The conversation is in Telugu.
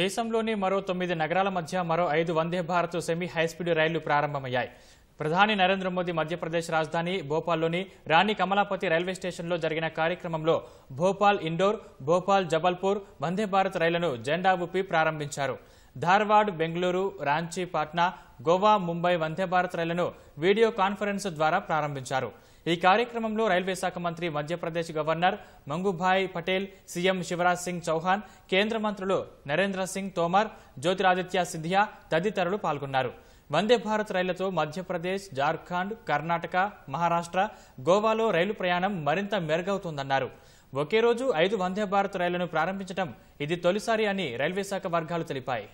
దేశంలోని మరో తొమ్మిది నగరాల మధ్య మరో ఐదు వందే భారత్ సెమీ హైస్పీడ్ రైళ్లు ప్రారంభమయ్యాయి ప్రధాని నరేంద్ర మోదీ మధ్యప్రదేశ్ రాజధాని భోపాల్లోని రాణి కమలాపతి రైల్వే స్టేషన్లో జరిగిన కార్యక్రమంలో భోపాల్ ఇండోర్ భోపాల్ జబల్పూర్ వందే భారత్ రైళ్లను జెండా ఊపి ప్రారంభించారు ధార్వాడ్ బెంగళూరు రాంచీ పాట్నా గోవా ముంబై వందే భారత్ రైళ్లను వీడియో కాన్ఫరెన్స్ ద్వారా ప్రారంభించారు ఈ కార్యక్రమంలో రైల్వే శాఖ మంత్రి మధ్యప్రదేశ్ గవర్నర్ మంగుభాయ్ పటేల్ సీఎం శివరాజ్ సింగ్ చౌహాన్ కేంద్ర మంత్రులు నరేంద్ర సింగ్ తోమర్ జ్యోతిరాదిత్య సింధియా తదితరులు పాల్గొన్నారు వందే భారత్ రైళ్లతో మధ్యప్రదేశ్ జార్ఖండ్ కర్ణాటక మహారాష్ట్ర గోవాలో రైలు ప్రయాణం మరింత మెరుగవుతోందన్నారు ఒకే రోజు ఐదు వందే భారత్ రైళ్లను ప్రారంభించడం ఇది తొలిసారి అని రైల్వే శాఖ వర్గాలు తెలిపాయి